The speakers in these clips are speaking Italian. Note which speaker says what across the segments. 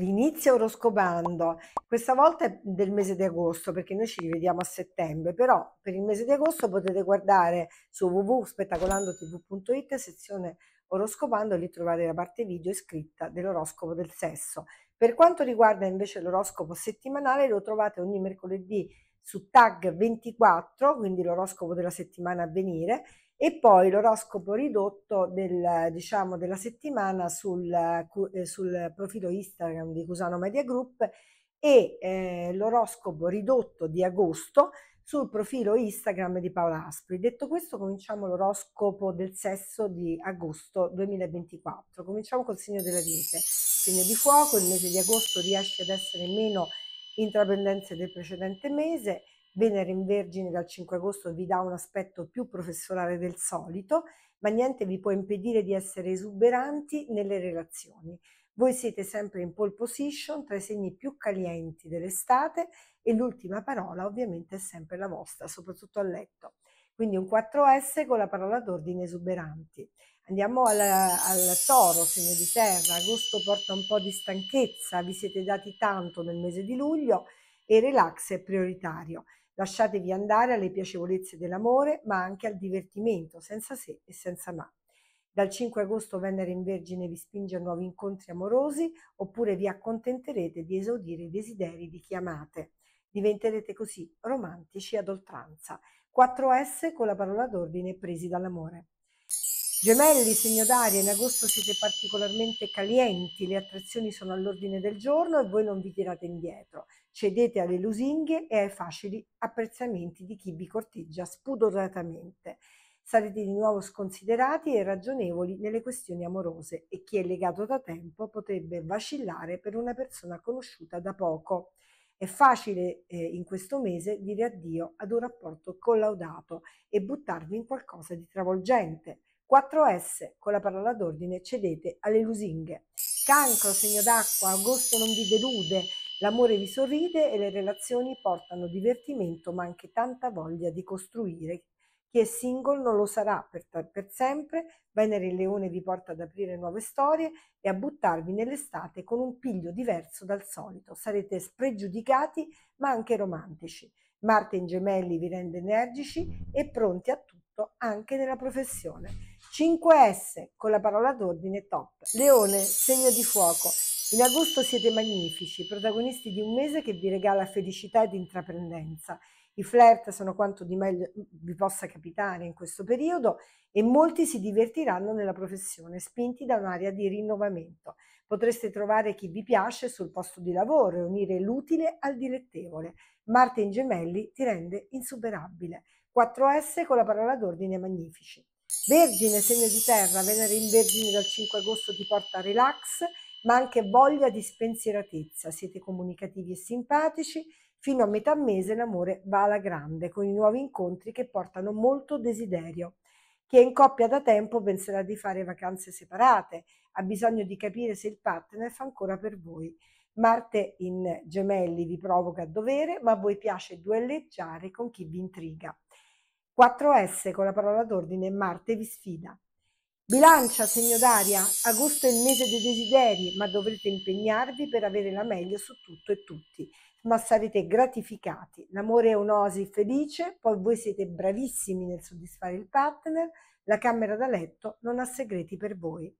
Speaker 1: rinizio Oroscopando, questa volta è del mese di agosto perché noi ci rivediamo a settembre, però per il mese di agosto potete guardare su www.spettacolandotv.it sezione Oroscopando lì trovate la parte video iscritta dell'oroscopo del sesso. Per quanto riguarda invece l'oroscopo settimanale lo trovate ogni mercoledì su TAG 24, quindi l'oroscopo della settimana a venire, e poi l'oroscopo ridotto del, diciamo, della settimana sul, eh, sul, profilo Instagram di Cusano Media Group e eh, l'oroscopo ridotto di agosto sul profilo Instagram di Paola Aspri. Detto questo, cominciamo l'oroscopo del sesso di agosto 2024. Cominciamo col segno della Vite, segno di fuoco, il mese di agosto riesce ad essere meno intraprendenze del precedente mese, Venere in Vergine dal 5 agosto vi dà un aspetto più professionale del solito, ma niente vi può impedire di essere esuberanti nelle relazioni. Voi siete sempre in pole position tra i segni più calienti dell'estate e l'ultima parola ovviamente è sempre la vostra, soprattutto a letto quindi un 4S con la parola d'ordine esuberanti. Andiamo al, al toro, segno di terra, agosto porta un po' di stanchezza, vi siete dati tanto nel mese di luglio e relax è prioritario. Lasciatevi andare alle piacevolezze dell'amore, ma anche al divertimento, senza se e senza ma. Dal 5 agosto Venere in Vergine vi spinge a nuovi incontri amorosi oppure vi accontenterete di esaudire i desideri di chi amate. Diventerete così romantici ad oltranza. 4S con la parola d'ordine presi dall'amore. Gemelli, segno d'aria, in agosto siete particolarmente calienti, le attrazioni sono all'ordine del giorno e voi non vi tirate indietro. Cedete alle lusinghe e ai facili apprezzamenti di chi vi corteggia spudoratamente. Sarete di nuovo sconsiderati e ragionevoli nelle questioni amorose e chi è legato da tempo potrebbe vacillare per una persona conosciuta da poco. È facile eh, in questo mese dire addio ad un rapporto collaudato e buttarvi in qualcosa di travolgente. 4S, con la parola d'ordine, cedete alle lusinghe. Cancro, segno d'acqua, agosto non vi delude, l'amore vi sorride e le relazioni portano divertimento ma anche tanta voglia di costruire chi è single non lo sarà per, per sempre, Venere il Leone vi porta ad aprire nuove storie e a buttarvi nell'estate con un piglio diverso dal solito. Sarete spregiudicati ma anche romantici. Marte in Gemelli vi rende energici e pronti a tutto anche nella professione. 5S con la parola d'ordine top. Leone, segno di fuoco. In agosto siete magnifici, protagonisti di un mese che vi regala felicità ed intraprendenza. I flirt sono quanto di meglio mhmm, vi possa capitare in questo periodo e molti si divertiranno nella professione, spinti da un'area di rinnovamento. Potreste trovare chi vi piace sul posto di lavoro e unire l'utile al dilettevole. Marte in gemelli ti rende insuperabile. 4S con la parola d'ordine magnifici. Vergine, segno di terra, Venere in Vergine dal 5 agosto ti porta relax, ma anche voglia di spensieratezza. Siete comunicativi e simpatici Fino a metà mese l'amore va alla grande, con i nuovi incontri che portano molto desiderio. Chi è in coppia da tempo penserà di fare vacanze separate, ha bisogno di capire se il partner fa ancora per voi. Marte in gemelli vi provoca a dovere, ma a voi piace duelleggiare con chi vi intriga. 4S con la parola d'ordine Marte vi sfida. Bilancia, segno d'aria, agosto è il mese dei desideri, ma dovrete impegnarvi per avere la meglio su tutto e tutti, ma sarete gratificati. L'amore è un'osi felice, poi voi siete bravissimi nel soddisfare il partner, la camera da letto non ha segreti per voi.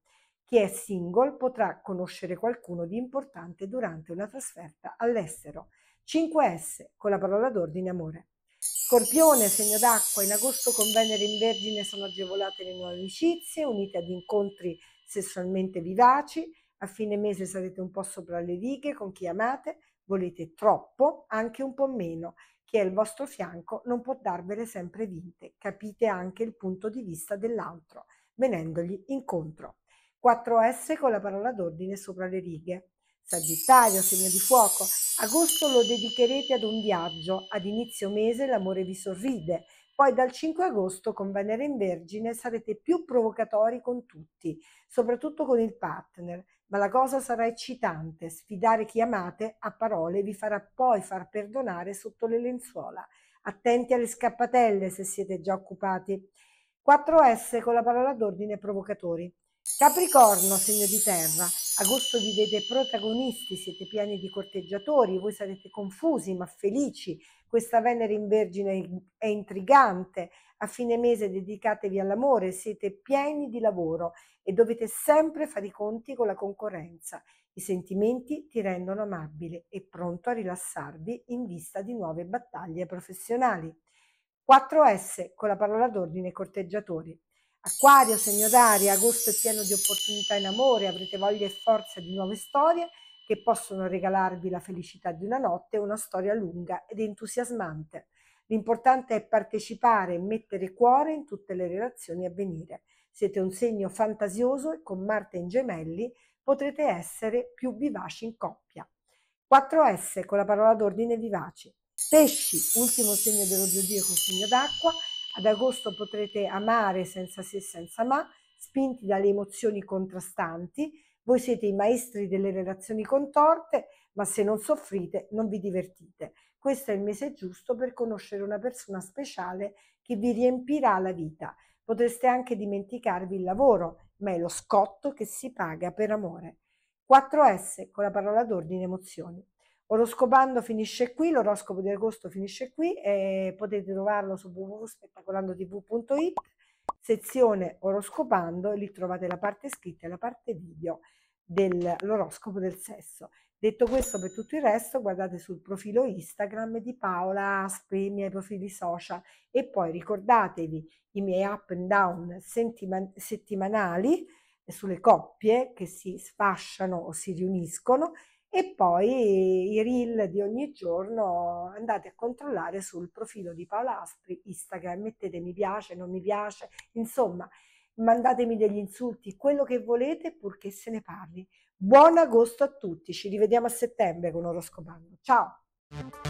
Speaker 1: Chi è single potrà conoscere qualcuno di importante durante una trasferta all'estero. 5S con la parola d'ordine amore. Scorpione, segno d'acqua, in agosto con Venere in Vergine sono agevolate le nuove amicizie, unite ad incontri sessualmente vivaci, a fine mese sarete un po' sopra le righe con chi amate, volete troppo, anche un po' meno. Chi è al vostro fianco non può darvele sempre vinte. Capite anche il punto di vista dell'altro, venendogli incontro. 4S con la parola d'ordine sopra le righe. Sagittario, segno di fuoco, agosto lo dedicherete ad un viaggio, ad inizio mese l'amore vi sorride, poi dal 5 agosto con Venere in Vergine sarete più provocatori con tutti, soprattutto con il partner, ma la cosa sarà eccitante, sfidare chi amate a parole vi farà poi far perdonare sotto le lenzuola. Attenti alle scappatelle se siete già occupati. 4S con la parola d'ordine provocatori. Capricorno, segno di terra agosto vi vede protagonisti, siete pieni di corteggiatori, voi sarete confusi ma felici, questa Venere in Vergine è intrigante, a fine mese dedicatevi all'amore, siete pieni di lavoro e dovete sempre fare i conti con la concorrenza. I sentimenti ti rendono amabile e pronto a rilassarvi in vista di nuove battaglie professionali. 4S con la parola d'ordine corteggiatori. Acquario, segno d'aria, agosto è pieno di opportunità in amore, avrete voglia e forza di nuove storie che possono regalarvi la felicità di una notte una storia lunga ed entusiasmante. L'importante è partecipare e mettere cuore in tutte le relazioni a venire. Siete un segno fantasioso e con Marte in gemelli potrete essere più vivaci in coppia. 4S con la parola d'ordine vivaci. Pesci, ultimo segno dello zodiaco, segno d'acqua, ad agosto potrete amare senza se e senza ma, spinti dalle emozioni contrastanti. Voi siete i maestri delle relazioni contorte, ma se non soffrite non vi divertite. Questo è il mese giusto per conoscere una persona speciale che vi riempirà la vita. Potreste anche dimenticarvi il lavoro, ma è lo scotto che si paga per amore. 4S con la parola d'ordine emozioni. Oroscopando finisce qui, l'oroscopo di agosto finisce qui e potete trovarlo su www.spettacolandotv.it, sezione oroscopando, e lì trovate la parte scritta e la parte video dell'oroscopo del sesso. Detto questo, per tutto il resto, guardate sul profilo Instagram di Paola Aspi, i miei profili social e poi ricordatevi i miei up and down settiman settimanali sulle coppie che si sfasciano o si riuniscono e poi i reel di ogni giorno andate a controllare sul profilo di Paola Aspri Instagram, mettete mi piace, non mi piace, insomma mandatemi degli insulti, quello che volete purché se ne parli. Buon agosto a tutti, ci rivediamo a settembre con Oroscopando. Ciao!